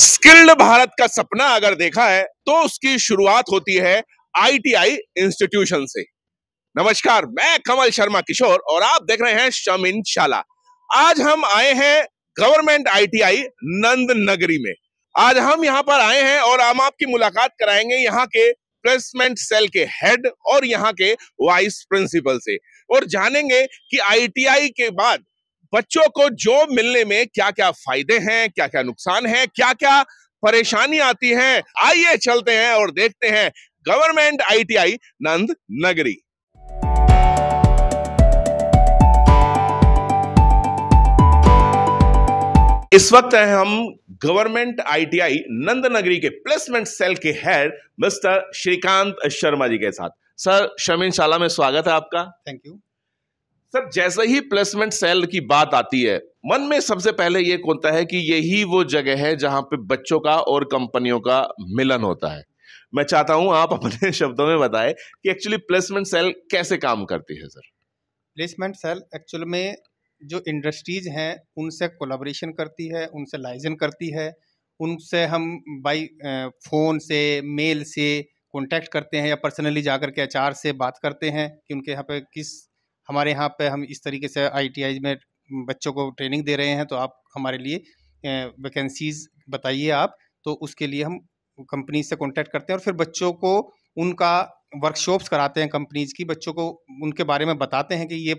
Skilled Bharat का सपना अगर देखा है तो उसकी शुरुआत होती है आईटीआई इंस्टीट्यूशन से नमस्कार मैं कमल शर्मा किशोर और आप देख रहे हैं शमिन शाला आज हम आए हैं गवर्नमेंट आईटीआई नंद नगरी में आज हम यहाँ पर आए हैं और हम आपकी मुलाकात कराएंगे यहाँ के प्लेसमेंट सेल के हेड और यहाँ के वाइस प्रिंसिपल से और जानेंगे कि आईटीआई के बाद बच्चों को जॉब मिलने में क्या क्या फायदे हैं क्या क्या नुकसान है क्या क्या परेशानी आती है आइए चलते हैं और देखते हैं गवर्नमेंट आईटीआई नंद नगरी इस वक्त है हम गवर्नमेंट आईटीआई नंद नगरी के प्लेसमेंट सेल के हेड मिस्टर श्रीकांत शर्मा जी के साथ सर शर्मिन शाला में स्वागत है आपका थैंक यू सर जैसे ही प्लेसमेंट सेल की बात आती है मन में सबसे पहले ये होता है कि यही वो जगह है जहां पे बच्चों का और कंपनियों का मिलन होता है मैं चाहता हूं आप अपने शब्दों में बताएं कि एक्चुअली प्लेसमेंट सेल कैसे काम करती है सर प्लेसमेंट सेल एक्चुअल में जो इंडस्ट्रीज हैं उनसे कोलाब्रेशन करती है उनसे लाइजन करती है उनसे हम बाई फ़ोन से मेल से कॉन्टैक्ट करते हैं या पर्सनली जाकर के एच से बात करते हैं कि उनके यहाँ पे किस हमारे यहाँ पे हम इस तरीके से आई में बच्चों को ट्रेनिंग दे रहे हैं तो आप हमारे लिए वैकेंसीज़ बताइए आप तो उसके लिए हम कंपनी से कॉन्टैक्ट करते हैं और फिर बच्चों को उनका वर्कशॉप्स कराते हैं कंपनीज़ की बच्चों को उनके बारे में बताते हैं कि ये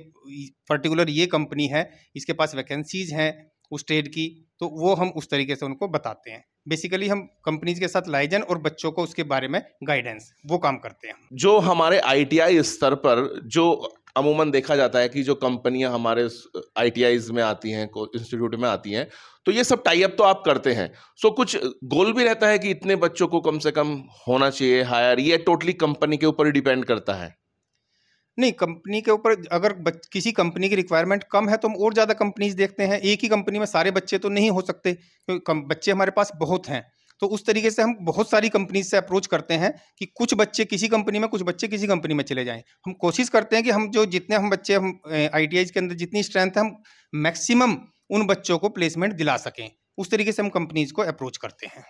पर्टिकुलर ये कंपनी है इसके पास वैकेंसीज़ हैं उस ट्रेड की तो वो हम उस तरीके से उनको बताते हैं बेसिकली हम कंपनीज के साथ लाइजन और बच्चों को उसके बारे में गाइडेंस वो काम करते हैं जो हमारे आईटीआई स्तर पर जो अमूमन देखा जाता है कि जो कंपनियां हमारे आई में आती हैं इंस्टीट्यूट में आती हैं तो ये सब टाइप तो आप करते हैं सो so, कुछ गोल भी रहता है कि इतने बच्चों को कम से कम होना चाहिए हायर ये टोटली कंपनी के ऊपर डिपेंड करता है नहीं कंपनी के ऊपर अगर किसी कंपनी की रिक्वायरमेंट कम है तो हम और ज़्यादा कंपनीज देखते हैं एक ही कंपनी में सारे बच्चे तो नहीं हो सकते क्योंकि बच्चे हमारे पास बहुत हैं तो उस तरीके से हम बहुत सारी कंपनीज से अप्रोच करते हैं कि कुछ बच्चे किसी कंपनी में कुछ बच्चे किसी कंपनी में चले जाएं हम कोशिश करते हैं कि हम जो जितने हम बच्चे हम आई के अंदर जितनी स्ट्रेंथ है हम मैक्सिमम उन बच्चों को प्लेसमेंट दिला सकें उस तरीके से हम कंपनीज को अप्रोच करते हैं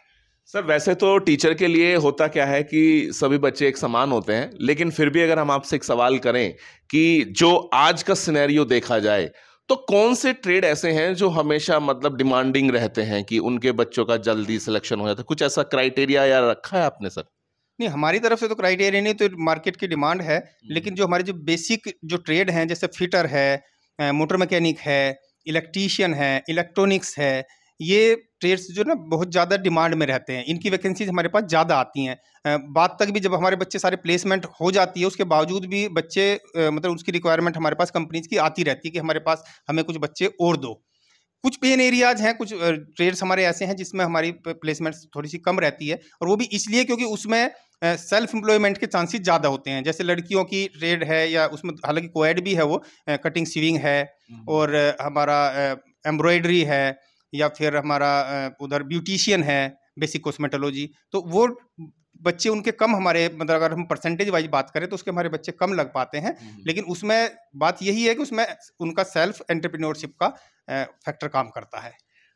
सर वैसे तो टीचर के लिए होता क्या है कि सभी बच्चे एक समान होते हैं लेकिन फिर भी अगर हम आपसे एक सवाल करें कि जो आज का सिनेरियो देखा जाए तो कौन से ट्रेड ऐसे हैं जो हमेशा मतलब डिमांडिंग रहते हैं कि उनके बच्चों का जल्दी सिलेक्शन हो जाता है कुछ ऐसा क्राइटेरिया या रखा है आपने सर नहीं हमारी तरफ से तो क्राइटेरिया नहीं तो मार्केट की डिमांड है हम्म। लेकिन जो हमारे जो बेसिक जो ट्रेड हैं जैसे फिटर है मोटर मैकेनिक है इलेक्ट्रीशियन है इलेक्ट्रॉनिक्स है ये ट्रेड्स जो ना बहुत ज़्यादा डिमांड में रहते हैं इनकी वैकेंसीज हमारे पास ज़्यादा आती हैं बाद तक भी जब हमारे बच्चे सारे प्लेसमेंट हो जाती है उसके बावजूद भी बच्चे मतलब उसकी रिक्वायरमेंट हमारे पास कंपनीज की आती रहती है कि हमारे पास हमें कुछ बच्चे और दो कुछ पेन एरियाज हैं कुछ ट्रेड्स हमारे ऐसे हैं जिसमें हमारी प्लेसमेंट्स थोड़ी सी कम रहती है और वो भी इसलिए क्योंकि उसमें सेल्फ एम्प्लॉयमेंट के चांसेस ज़्यादा होते हैं जैसे लड़कियों की ट्रेड है या उसमें हालांकि कोएड भी है वो कटिंग सीविंग है और हमारा एम्ब्रॉयडरी है या फिर हमारा उधर ब्यूटिशियन है बेसिक कॉस्मेटोलॉजी तो वो बच्चे उनके कम हमारे मतलब अगर हम परसेंटेज वाइज बात करें तो उसके हमारे बच्चे कम लग पाते हैं हम्म, हम्म। लेकिन उसमें बात यही है कि उसमें उनका सेल्फ एंटरप्रेन्योरशिप का फैक्टर काम करता है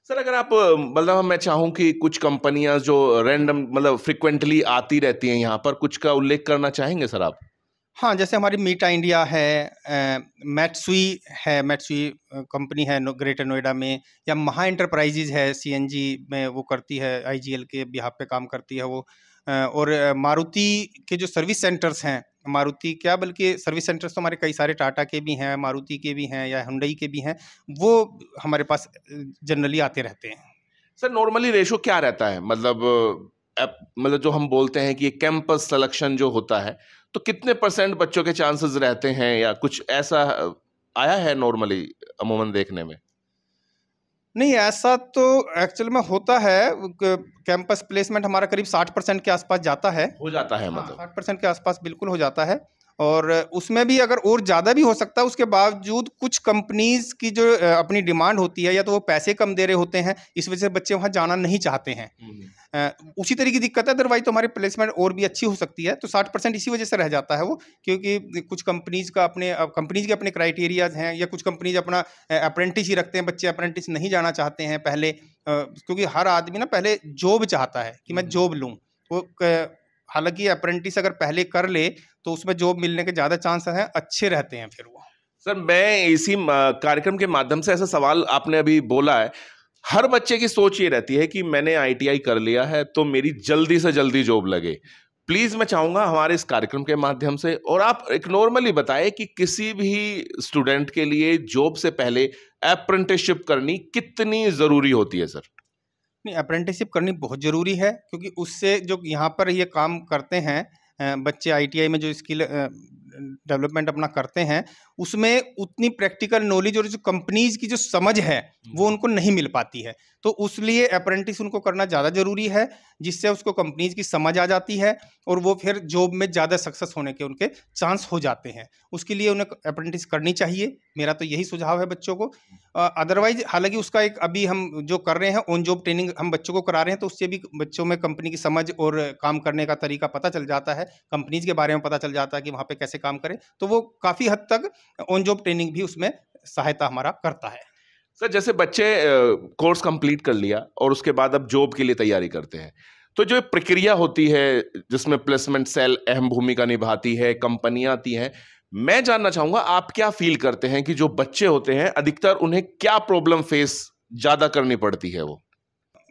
सर अगर आप मतलब मैं चाहूँ कि कुछ कंपनियां जो रैंडम मतलब फ्रिक्वेंटली आती रहती हैं यहाँ पर कुछ का उल्लेख करना चाहेंगे सर आप हाँ जैसे हमारी मीटा इंडिया है मैटसुई है मैटसुई कंपनी है ग्रेटर नोएडा में या महा इंटरप्राइजेज है सीएनजी में वो करती है आईजीएल के बिहार पे काम करती है वो और मारुति के जो सर्विस सेंटर्स हैं मारुति क्या बल्कि सर्विस सेंटर्स तो हमारे कई सारे टाटा के भी हैं मारुति के भी हैं या हुंडई के भी हैं वो हमारे पास जनरली आते रहते हैं सर नॉर्मली रेशो क्या रहता है मतलब मतलब जो हम बोलते हैं कि कैंपस सिलेक्शन जो होता है तो कितने परसेंट बच्चों के चांसेस रहते हैं या कुछ ऐसा आया है नॉर्मली अमूमन देखने में नहीं ऐसा तो एक्चुअल में होता है कैंपस प्लेसमेंट हमारा करीब साठ परसेंट के आसपास जाता है हो जाता है हाँ, मतलब साठ परसेंट के आसपास बिल्कुल हो जाता है और उसमें भी अगर और ज़्यादा भी हो सकता है उसके बावजूद कुछ कंपनीज़ की जो अपनी डिमांड होती है या तो वो पैसे कम दे रहे होते हैं इस वजह से बच्चे वहाँ जाना नहीं चाहते हैं उसी तरह की दिक्कत है अदरवाइज तो हमारी प्लेसमेंट और भी अच्छी हो सकती है तो साठ परसेंट इसी वजह से रह जाता है वो क्योंकि कुछ कंपनीज़ का अपने कंपनीज़ के अपने क्राइटेरियाज हैं या कुछ कंपनीज अपना अप्रेंटिस ही रखते हैं बच्चे अप्रेंटिस नहीं जाना चाहते हैं पहले क्योंकि हर आदमी ना पहले जॉब चाहता है कि मैं जॉब लूँ वो हालांकि अप्रेंटिस अगर पहले कर ले तो उसमें जॉब मिलने के ज़्यादा चांस हैं अच्छे रहते हैं फिर वो सर मैं इसी कार्यक्रम के माध्यम से ऐसा सवाल आपने अभी बोला है हर बच्चे की सोच ये रहती है कि मैंने आईटीआई कर लिया है तो मेरी जल्दी से जल्दी जॉब लगे प्लीज़ मैं चाहूँगा हमारे इस कार्यक्रम के माध्यम से और आप एक नॉर्मली बताएं कि किसी भी स्टूडेंट के लिए जॉब से पहले अप्रेंटिसशिप करनी कितनी ज़रूरी होती है सर अपनी अप्रेंटिसशिप करनी बहुत ज़रूरी है क्योंकि उससे जो यहाँ पर ये काम करते हैं बच्चे आईटीआई में जो स्किल डेवलपमेंट अपना करते हैं उसमें उतनी प्रैक्टिकल नॉलेज और जो कंपनीज की जो समझ है वो हम्म। उनको नहीं मिल पाती है तो उस लिए अप्रेंटिस उनको करना ज़्यादा ज़रूरी है जिससे उसको कंपनीज की समझ आ जाती है और वो फिर जॉब में ज़्यादा सक्सेस होने के उनके चांस हो जाते हैं उसके लिए उन्हें अप्रेंटिस करनी चाहिए मेरा तो यही सुझाव है बच्चों को अदरवाइज हालांकि उसका एक अभी हम जो कर रहे हैं ऑन जॉब ट्रेनिंग हम बच्चों को करा रहे हैं तो उससे भी बच्चों में कंपनी की समझ और काम करने का तरीका पता चल जाता है कंपनीज के बारे में पता चल जाता है कि वहाँ पर कैसे काम करें तो वो काफ़ी हद तक ऑन जॉब ट्रेनिंग भी उसमें सहायता हमारा करता है सर जैसे बच्चे कोर्स कंप्लीट कर लिया और उसके बाद अब जॉब के लिए तैयारी करते हैं तो जो प्रक्रिया होती है जिसमें प्लेसमेंट सेल अहम भूमिका निभाती है कंपनियां आती हैं मैं जानना चाहूंगा आप क्या फील करते हैं कि जो बच्चे होते हैं अधिकतर उन्हें क्या प्रॉब्लम फेस ज़्यादा करनी पड़ती है वो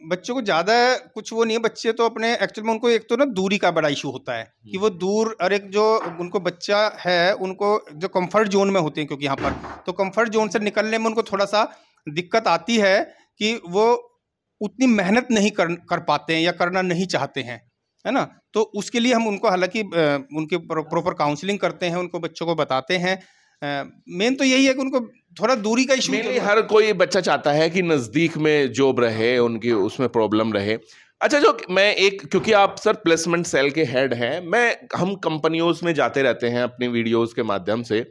बच्चों को ज़्यादा कुछ वो नहीं है बच्चे तो अपने एक्चुअल में उनको एक तो ना दूरी का बड़ा इशू होता है कि हम्म। वो दूर और एक जो उनको बच्चा है उनको जो कंफर्ट जोन में होते हैं क्योंकि यहाँ पर तो कंफर्ट जोन से निकलने में उनको थोड़ा सा दिक्कत आती है कि वो उतनी मेहनत नहीं कर कर पाते हैं या करना नहीं चाहते हैं है ना तो उसके लिए हम उनको हालांकि उनके प्रॉपर काउंसलिंग करते हैं उनको बच्चों को बताते हैं मेन तो यही है कि उनको थोड़ा दूरी का इशू तो हर कोई बच्चा चाहता है कि नज़दीक में जॉब रहे उनकी उसमें प्रॉब्लम रहे अच्छा जो मैं एक क्योंकि आप सर प्लेसमेंट सेल के हेड हैं मैं हम कंपनियों में जाते रहते हैं अपनी वीडियोस के माध्यम से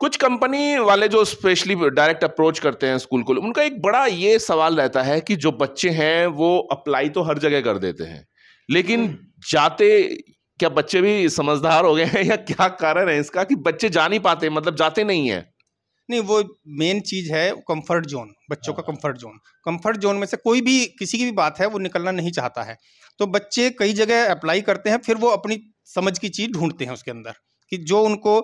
कुछ कंपनी वाले जो स्पेशली डायरेक्ट अप्रोच करते हैं स्कूल को उनका एक बड़ा ये सवाल रहता है कि जो बच्चे हैं वो अप्लाई तो हर जगह कर देते हैं लेकिन हम्म। जाते क्या बच्चे भी समझदार हो गए हैं या क्या कारण है इसका कि बच्चे जा नहीं पाते मतलब जाते नहीं है नहीं वो मेन चीज़ है कंफर्ट जोन बच्चों का कंफर्ट जोन कंफर्ट जोन में से कोई भी किसी की भी बात है वो निकलना नहीं चाहता है तो बच्चे कई जगह अप्लाई करते हैं फिर वो अपनी समझ की चीज़ ढूंढते हैं उसके अंदर कि जो उनको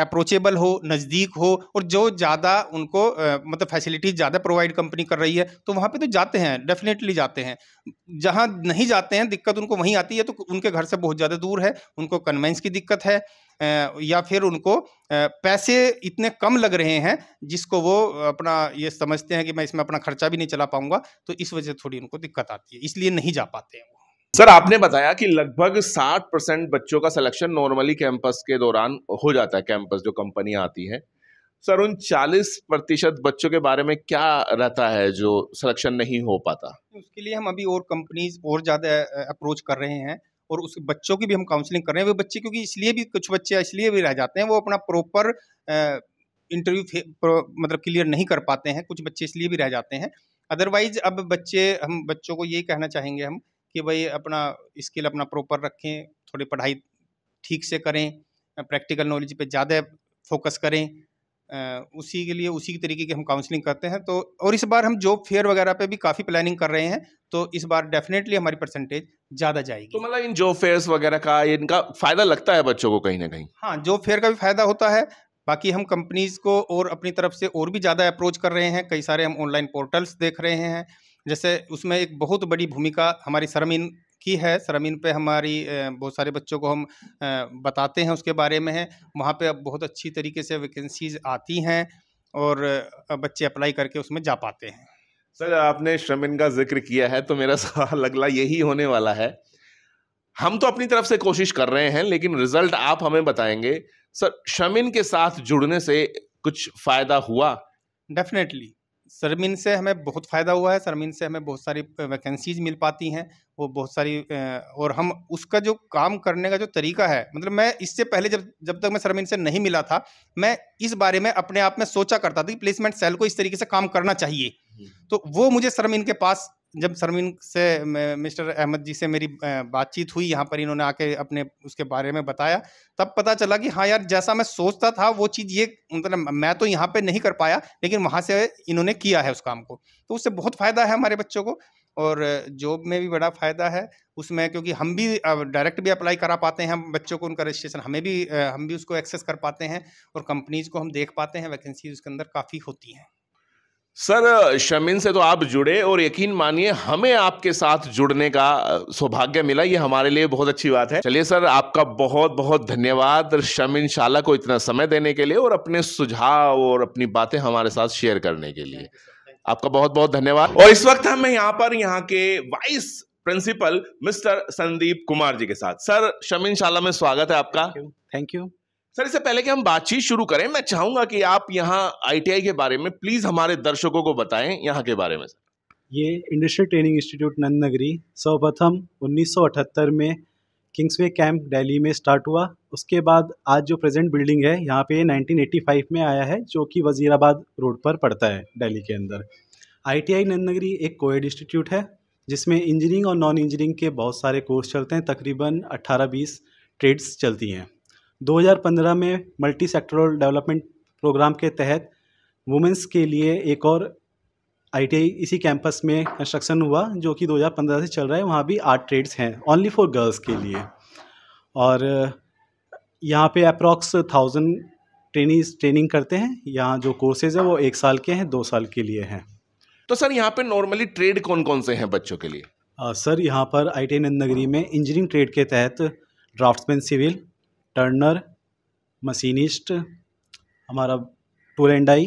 अप्रोचेबल हो नज़दीक हो और जो ज़्यादा उनको मतलब फैसिलिटीज़ ज़्यादा प्रोवाइड कंपनी कर रही है तो वहाँ पर तो जाते हैं डेफिनेटली जाते हैं जहाँ नहीं जाते हैं दिक्कत उनको वहीं आती है तो उनके घर से बहुत ज़्यादा दूर है उनको कन्वेंस की दिक्कत है या फिर उनको पैसे इतने कम लग रहे हैं जिसको वो अपना ये समझते हैं कि मैं इसमें अपना खर्चा भी नहीं चला पाऊंगा तो इस वजह से थोड़ी उनको दिक्कत आती है इसलिए नहीं जा पाते हैं वो सर आपने बताया कि लगभग 60 परसेंट बच्चों का सिलेक्शन नॉर्मली कैंपस के दौरान हो जाता है कैंपस जो कंपनियां आती हैं सर उन 40 प्रतिशत बच्चों के बारे में क्या रहता है जो सिलेक्शन नहीं हो पाता उसके लिए हम अभी और कंपनीज और ज़्यादा अप्रोच कर रहे हैं और उस बच्चों की भी हम काउंसलिंग कर रहे हैं वे बच्चे क्योंकि इसलिए भी कुछ बच्चे इसलिए भी रह जाते हैं वो अपना प्रॉपर इंटरव्यू मतलब क्लियर नहीं कर पाते हैं कुछ बच्चे इसलिए भी रह जाते हैं अदरवाइज अब बच्चे हम बच्चों को ये कहना चाहेंगे हम कि भाई अपना स्किल अपना प्रॉपर रखें थोड़ी पढ़ाई ठीक से करें प्रैक्टिकल नॉलेज पे ज़्यादा फोकस करें उसी के लिए उसी तरीके की हम काउंसलिंग करते हैं तो और इस बार हम जॉब फेयर वगैरह पे भी काफ़ी प्लानिंग कर रहे हैं तो इस बार डेफिनेटली हमारी परसेंटेज ज़्यादा जाएगी तो मतलब इन जॉब फेयर्स वगैरह का इनका फ़ायदा लगता है बच्चों को कहीं ना कहीं हाँ जॉब फेयर का भी फ़ायदा होता है बाकी हम कंपनीज़ को और अपनी तरफ से और भी ज़्यादा अप्रोच कर रहे हैं कई सारे हम ऑनलाइन पोर्टल्स देख रहे हैं जैसे उसमें एक बहुत बड़ी भूमिका हमारी सरमीन की है सरमीन पे हमारी बहुत सारे बच्चों को हम बताते हैं उसके बारे में है वहाँ पे अब बहुत अच्छी तरीके से वैकेंसीज आती हैं और बच्चे अप्लाई करके उसमें जा पाते हैं सर आपने श्रमिन का जिक्र किया है तो मेरा सवाल अगला यही होने वाला है हम तो अपनी तरफ से कोशिश कर रहे हैं लेकिन रिजल्ट आप हमें बताएंगे सर श्रमिन के साथ जुड़ने से कुछ फायदा हुआ डेफिनेटली सरमिन से हमें बहुत फ़ायदा हुआ है सरमिन से हमें बहुत सारी वैकेंसीज मिल पाती हैं वो बहुत सारी और हम उसका जो काम करने का जो तरीका है मतलब मैं इससे पहले जब जब तक मैं सरमिन से नहीं मिला था मैं इस बारे में अपने आप में सोचा करता था कि प्लेसमेंट सेल को इस तरीके से काम करना चाहिए तो वो मुझे सरमिन के पास जब सरमीन से मिस्टर अहमद जी से मेरी बातचीत हुई यहाँ पर इन्होंने आके अपने उसके बारे में बताया तब पता चला कि हाँ यार जैसा मैं सोचता था वो चीज़ ये मतलब मैं तो यहाँ पे नहीं कर पाया लेकिन वहाँ से इन्होंने किया है उस काम को तो उससे बहुत फ़ायदा है हमारे बच्चों को और जॉब में भी बड़ा फ़ायदा है उसमें क्योंकि हम भी डायरेक्ट भी अप्लाई करा पाते हैं हम बच्चों को उनका रजिस्ट्रेशन हमें भी हम भी उसको एक्सेस कर पाते हैं और कंपनीज़ को हम देख पाते हैं वैकेंसीज उसके अंदर काफ़ी होती हैं सर शमीन से तो आप जुड़े और यकीन मानिए हमें आपके साथ जुड़ने का सौभाग्य मिला ये हमारे लिए बहुत अच्छी बात है चलिए सर आपका बहुत बहुत धन्यवाद शमीन शाला को इतना समय देने के लिए और अपने सुझाव और अपनी बातें हमारे साथ शेयर करने के लिए आपका बहुत बहुत धन्यवाद और इस वक्त हम यहाँ पर यहाँ के vice principal mister Sandeep Kumar ji के साथ सर शमीन शाला में स्वागत है आपका थैंक यू सर इससे पहले कि हम बातचीत शुरू करें मैं चाहूंगा कि आप यहाँ आईटीआई के बारे में प्लीज हमारे दर्शकों को बताएं यहाँ के बारे में ये इंडस्ट्रियल ट्रेनिंग इंस्टीट्यूट नंद नगरी सर्वप्रथम उन्नीस में किंग्सवे कैंप दिल्ली में स्टार्ट हुआ उसके बाद आज जो प्रेजेंट बिल्डिंग है यहाँ पे 1985 में आया है जो कि वजीराबाद रोड पर पड़ता है दिल्ली के अंदर आईटीआई टी नगरी एक कोएड इंस्टीट्यूट है जिसमें इंजीनियरिंग और नॉन इंजीनियरिंग के बहुत सारे कोर्स चलते हैं तकरीबन 18-20 ट्रेड्स चलती हैं 2015 में मल्टी सेक्टोरल डेवलपमेंट प्रोग्राम के तहत वुमेंस के लिए एक और आईटीआई इसी कैंपस में कंस्ट्रक्शन हुआ जो कि 2015 से चल रहा है वहाँ भी आर्ट ट्रेड्स हैं ओनली फॉर गर्ल्स के लिए और यहाँ पे अप्रॉक्स थाउजेंड ट्रेनिंग ट्रेनिंग करते हैं यहाँ जो कोर्सेज है वो एक साल के हैं दो साल के लिए हैं तो सर यहाँ पे नॉर्मली ट्रेड कौन कौन से हैं बच्चों के लिए आ, सर यहाँ पर आई टी नगरी में इंजीनियरिंग ट्रेड के तहत ड्राफ्ट्समैन सिविल टर्नर मशीनिस्ट हमारा टूल एंड आई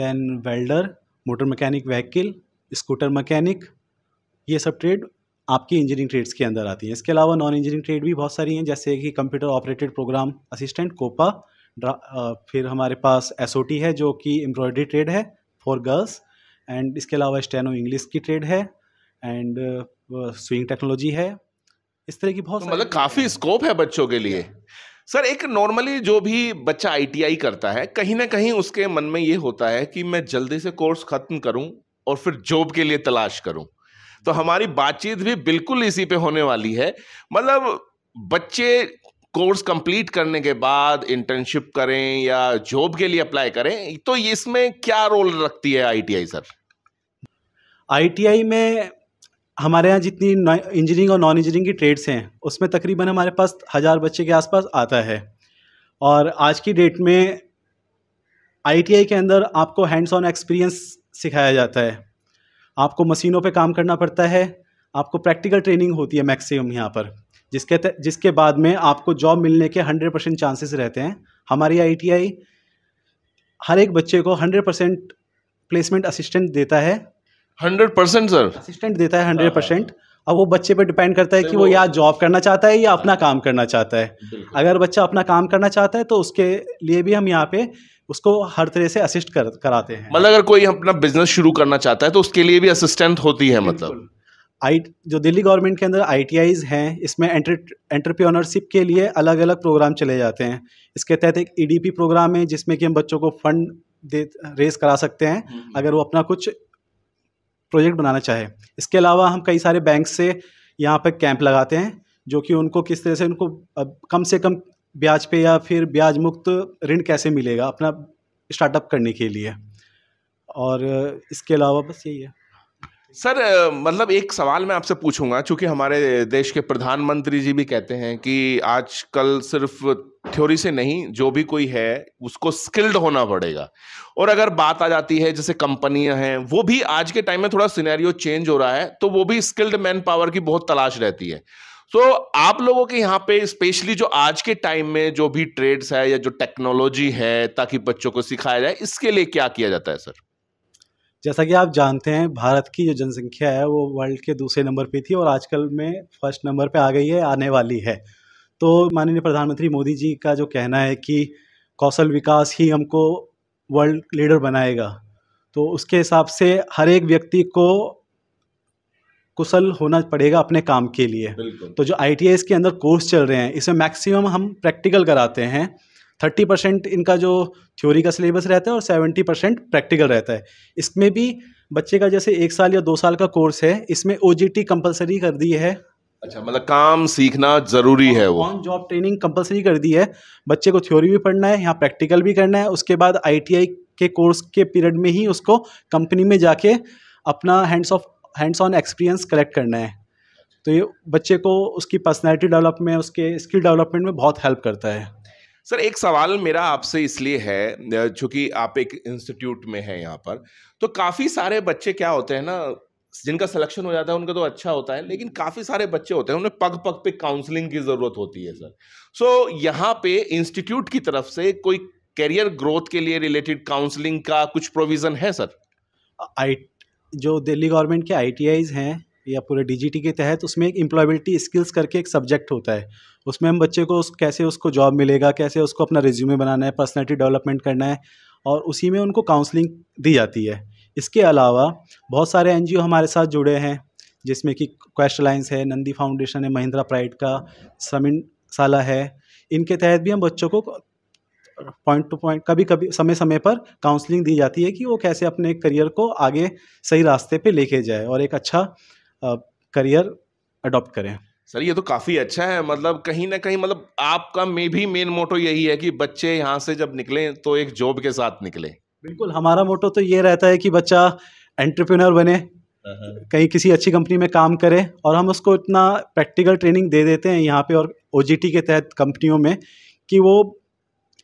then welder motor mechanic vehicle scooter mechanic ये सब ट्रेड आपकी इंजीनियरिंग ट्रेड्स के अंदर आती हैं इसके अलावा नॉन इंजीनियरिंग ट्रेड भी बहुत सारी हैं जैसे कि computer operated program assistant COPA फिर हमारे पास एस है जो कि एम्ब्रॉयडरी ट्रेड है फॉर गर्ल्स एंड इसके अलावा स्टेनो इंग्लिश की ट्रेड है एंड स्विंग टेक्नोलॉजी है इस तरह की बहुत तो मतलब काफ़ी स्कोप है बच्चों के लिए सर एक नॉर्मली जो भी बच्चा आईटीआई करता है कहीं ना कहीं उसके मन में ये होता है कि मैं जल्दी से कोर्स खत्म करूं और फिर जॉब के लिए तलाश करूं तो हमारी बातचीत भी बिल्कुल इसी पे होने वाली है मतलब बच्चे कोर्स कंप्लीट करने के बाद इंटर्नशिप करें या जॉब के लिए अप्लाई करें तो इसमें क्या रोल रखती है आईटीआई सर आईटीआई में हमारे यहाँ जितनी इंजीनियरिंग और नॉन इंजीनियरिंग की ट्रेड्स हैं उसमें तकरीबन हमारे पास हज़ार बच्चे के आसपास आता है और आज की डेट में आईटीआई के अंदर आपको हैंड्स ऑन एक्सपीरियंस सिखाया जाता है आपको मशीनों पे काम करना पड़ता है आपको प्रैक्टिकल ट्रेनिंग होती है मैक्सिमम यहाँ पर जिसके जिसके बाद में आपको जॉब मिलने के हंड्रेड परसेंट चांसेस रहते हैं हमारी आईटीआई हर एक बच्चे को हंड्रेड परसेंट प्लेसमेंट असिस्टेंट देता है हंड्रेड परसेंट सर असिस्टेंट देता है हंड्रेड परसेंट हाँ, हाँ। अब वो बच्चे पे डिपेंड करता है कि वो या जॉब करना चाहता है या अपना काम करना चाहता है अगर बच्चा अपना काम करना चाहता है तो उसके लिए भी हम यहाँ पे उसको हर तरह से असिस्ट कर कराते हैं मतलब अगर कोई अपना बिजनेस शुरू करना चाहता है तो उसके लिए भी असिस्टेंट होती है मतलब आई जो दिल्ली गवर्नमेंट के अंदर आई हैं इसमें एंटरप्रेन्योरशिप के लिए अलग अलग प्रोग्राम चले जाते हैं इसके तहत एक ई e प्रोग्राम है जिसमें कि हम बच्चों को फंड दे रेस करा सकते हैं हम्म। अगर वो अपना कुछ प्रोजेक्ट बनाना चाहे इसके अलावा हम कई सारे बैंक से यहाँ पर कैंप लगाते हैं जो कि उनको किस तरह से उनको कम से कम ब्याज पे या फिर ब्याज मुक्त ऋण कैसे मिलेगा अपना स्टार्टअप करने के लिए और इसके अलावा बस यही है सर मतलब एक सवाल मैं आपसे पूछूंगा क्योंकि हमारे देश के प्रधानमंत्री जी भी कहते हैं कि आजकल सिर्फ थ्योरी से नहीं जो भी कोई है उसको स्किल्ड होना पड़ेगा और अगर बात आ जाती है जैसे कंपनियां हैं वो भी आज के टाइम में थोड़ा सिनेरियो चेंज हो रहा है तो वो भी स्किल्ड मैन पावर की बहुत तलाश रहती है तो आप लोगों के यहाँ पे स्पेशली जो आज के टाइम में जो भी ट्रेड्स है या जो टेक्नोलॉजी है ताकि बच्चों को सिखाया जाए इसके लिए क्या किया जाता है सर जैसा कि आप जानते हैं भारत की जो जनसंख्या है वो वर्ल्ड के दूसरे नंबर पे थी और आजकल में फर्स्ट नंबर पे आ गई है आने वाली है तो माननीय प्रधानमंत्री मोदी जी का जो कहना है कि कौशल विकास ही हमको वर्ल्ड लीडर बनाएगा तो उसके हिसाब से हर एक व्यक्ति को कुशल होना पड़ेगा अपने काम के लिए तो जो आई के अंदर कोर्स चल रहे हैं इसमें मैक्सिमम हम प्रैक्टिकल कराते हैं थर्टी परसेंट इनका जो थ्योरी का सिलेबस रहता है और सेवेंटी परसेंट प्रैक्टिकल रहता है इसमें भी बच्चे का जैसे एक साल या दो साल का कोर्स है इसमें ओ जी टी कंपल्सरी कर दी है अच्छा मतलब काम सीखना जरूरी है वो ऑन जॉब ट्रेनिंग कंपलसरी कर दी है बच्चे को थ्योरी भी पढ़ना है यहाँ प्रैक्टिकल भी करना है उसके बाद आई के कोर्स के पीरियड में ही उसको कंपनी में जाके अपना hands off hands on experience collect करना है तो ये बच्चे को उसकी पर्सनैलिटी डेवलपमेंट उसके स्किल डेवलपमेंट में बहुत हेल्प करता है सर एक सवाल मेरा आपसे इसलिए है चूंकि आप एक इंस्टीट्यूट में हैं यहाँ पर तो काफ़ी सारे बच्चे क्या होते हैं ना जिनका सिलेक्शन हो जाता है उनका तो अच्छा होता है लेकिन काफ़ी सारे बच्चे होते हैं उन्हें पग पग पे काउंसलिंग की ज़रूरत होती है सर सो so, यहाँ पे इंस्टीट्यूट की तरफ से कोई करियर ग्रोथ के लिए रिलेटेड काउंसलिंग का कुछ प्रोविज़न है सर आई जो दिल्ली गवर्नमेंट के आई हैं या पूरे डी के तहत उसमें एक एम्प्लॉयबिलिटी स्किल्स करके एक सब्जेक्ट होता है उसमें हम बच्चे को उस कैसे उसको जॉब मिलेगा कैसे उसको अपना रिज्यूमे बनाना है पर्सनैलिटी डेवलपमेंट करना है और उसी में उनको काउंसलिंग दी जाती है इसके अलावा बहुत सारे एन हमारे साथ जुड़े हैं जिसमें कि क्वेस्ट लाइन्स है नंदी फाउंडेशन है महिंद्रा प्राइड का समिन साला है इनके तहत भी हम बच्चों को पॉइंट टू पॉइंट कभी कभी समय समय पर काउंसलिंग दी जाती है कि वो कैसे अपने करियर को आगे सही रास्ते पे लेके जाए और एक अच्छा करियर अडॉप्ट करें सर ये तो काफ़ी अच्छा है मतलब कहीं ना कहीं मतलब आपका मे भी मेन मोटो यही है कि बच्चे यहाँ से जब निकलें तो एक जॉब के साथ निकलें बिल्कुल हमारा मोटो तो ये रहता है कि बच्चा एंटरप्रेन्योर बने हाँ, हाँ। कहीं किसी अच्छी कंपनी में काम करे और हम उसको इतना प्रैक्टिकल ट्रेनिंग दे देते हैं यहाँ पे और ओ के तहत कंपनियों में कि वो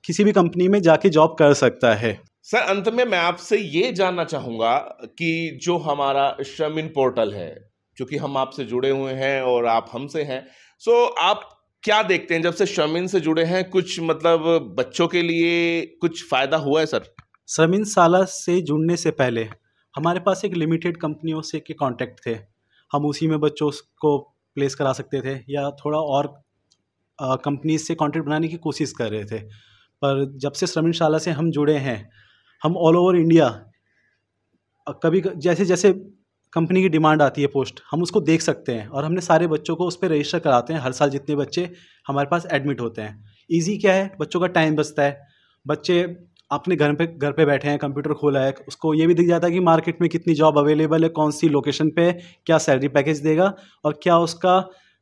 किसी भी कंपनी में जाके जॉब कर सकता है सर अंत में मैं आपसे ये जानना चाहूँगा कि जो हमारा श्रमिन पोर्टल है क्योंकि हम आपसे जुड़े हुए हैं और आप हमसे हैं सो so, आप क्या देखते हैं जब से श्रमिन से जुड़े हैं कुछ मतलब बच्चों के लिए कुछ फ़ायदा हुआ है सर श्रमिन साला से जुड़ने से पहले हमारे पास एक लिमिटेड कंपनियों से के कांटेक्ट थे हम उसी में बच्चों को प्लेस करा सकते थे या थोड़ा और कंपनी से कॉन्टैक्ट बनाने की कोशिश कर रहे थे पर जब से श्रमिन शाला से हम जुड़े हैं हम ऑल ओवर इंडिया कभी जैसे जैसे कंपनी की डिमांड आती है पोस्ट हम उसको देख सकते हैं और हमने सारे बच्चों को उस पर रजिस्टर कराते हैं हर साल जितने बच्चे हमारे पास एडमिट होते हैं ईजी क्या है बच्चों का टाइम बचता है बच्चे अपने घर पे घर पे बैठे हैं कंप्यूटर खोला है उसको ये भी दिख जाता है कि मार्केट में कितनी जॉब अवेलेबल है कौन सी लोकेशन पे क्या सैलरी पैकेज देगा और क्या उसका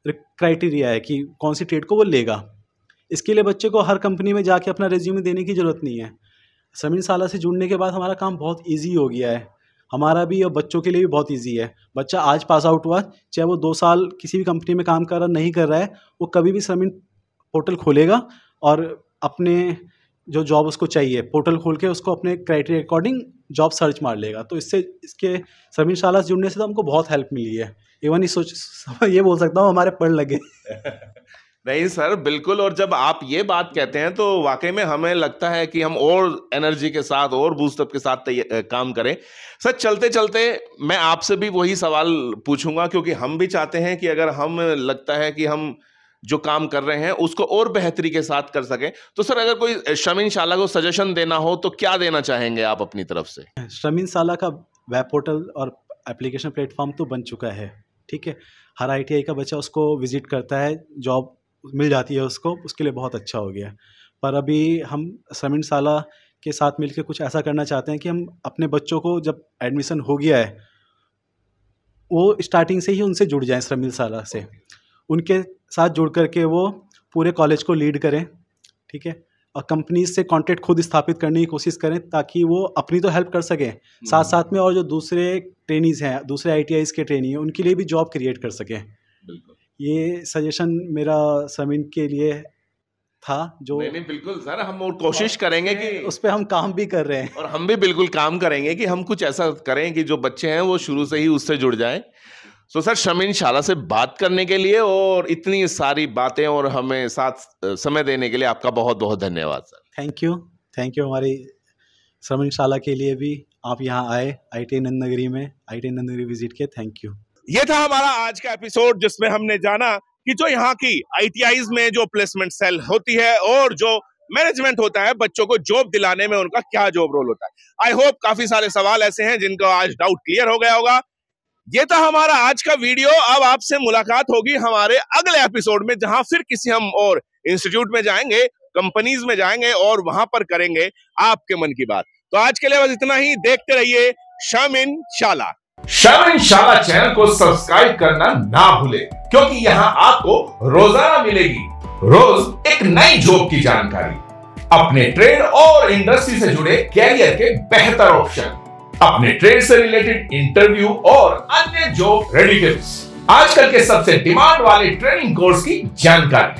क्राइटेरिया है कि कौन सी ट्रेड को वो लेगा इसके लिए बच्चे को हर कंपनी में जाके अपना रेज्यूमे देने की ज़रूरत नहीं है समीन साला से जुड़ने के बाद हमारा काम बहुत ईजी हो गया है हमारा भी और बच्चों के लिए भी बहुत ईजी है बच्चा आज पास आउट हुआ चाहे वो दो साल किसी भी कंपनी में काम कर रहा नहीं कर रहा है वो कभी भी श्रमिक पोर्टल खोलेगा और अपने जो जॉब उसको चाहिए पोर्टल खोल के उसको अपने क्राइटेरिया अकॉर्डिंग जॉब सर्च मार लेगा तो इससे इसके श्रमिक शाला से जुड़ने से तो हमको बहुत हेल्प मिली है इवन इस सोच ये बोल सकता हूँ हमारे पढ़ लगे नहीं सर बिल्कुल और जब आप ये बात कहते हैं तो वाकई में हमें लगता है कि हम और एनर्जी के साथ और बूस्टअप के साथ काम करें सर चलते चलते मैं आपसे भी वही सवाल पूछूंगा क्योंकि हम भी चाहते हैं कि अगर हम लगता है कि हम जो काम कर रहे हैं उसको और बेहतरी के साथ कर सकें तो सर अगर कोई शमीन शाला को सजेशन देना हो तो क्या देना चाहेंगे आप अपनी तरफ से शमीन शाला का वेब पोर्टल और एप्लीकेशन प्लेटफॉर्म तो बन चुका है ठीक है हर आईटीआई का बच्चा उसको विजिट करता है जॉब मिल जाती है उसको उसके लिए बहुत अच्छा हो गया पर अभी हम साला के साथ मिलकर कुछ ऐसा करना चाहते हैं कि हम अपने बच्चों को जब एडमिशन हो गया है वो स्टार्टिंग से ही उनसे जुड़ जाएं साला से उनके साथ जुड़ करके वो पूरे कॉलेज को लीड करें ठीक है और कंपनीज से कांटेक्ट खुद स्थापित करने की कोशिश करें ताकि वो अपनी तो हेल्प कर सकें हम्म। साथ साथ में और जो दूसरे ट्रेनिज हैं दूसरे आई के ट्रेनी हैं उनके लिए भी जॉब क्रिएट कर सकें बिल्कुल ये सजेशन मेरा समीन के लिए था जो नहीं, नहीं बिल्कुल सर हम और कोशिश करेंगे कि उस पर हम काम भी कर रहे हैं और हम भी बिल्कुल काम करेंगे कि हम कुछ ऐसा करें कि जो बच्चे हैं वो शुरू से ही उससे जुड़ जाए तो सर शमीन शाला से बात करने के लिए और इतनी सारी बातें और हमें साथ समय देने के लिए आपका बहुत बहुत धन्यवाद sir thank you thank you हमारी शमीन शाला के लिए भी आप यहाँ आए आई टी नंदनगरी में आई टी नंदनगरी विजिट किए थैंक यू ये था हमारा आज का एपिसोड जिसमें हमने जाना कि जो यहाँ की आईटीआईज में जो प्लेसमेंट सेल होती है और जो मैनेजमेंट होता है बच्चों को जॉब दिलाने में उनका क्या जॉब रोल होता है आई होप काफी सारे सवाल ऐसे हैं जिनका आज डाउट क्लियर हो गया होगा ये था हमारा आज का वीडियो अब आपसे मुलाकात होगी हमारे अगले एपिसोड में जहां फिर किसी हम और इंस्टीट्यूट में जाएंगे कंपनीज में जाएंगे और वहां पर करेंगे आपके मन की बात तो आज के लिए बस इतना ही देखते रहिए इन शाला शरण शाला चैनल को सब्सक्राइब करना ना भूले क्योंकि यहाँ आपको रोजाना मिलेगी रोज एक नई जॉब की जानकारी अपने ट्रेड और इंडस्ट्री से जुड़े कैरियर के बेहतर ऑप्शन अपने ट्रेड से रिलेटेड इंटरव्यू और अन्य जॉब रेडी आजकल के सबसे डिमांड वाले ट्रेनिंग कोर्स की जानकारी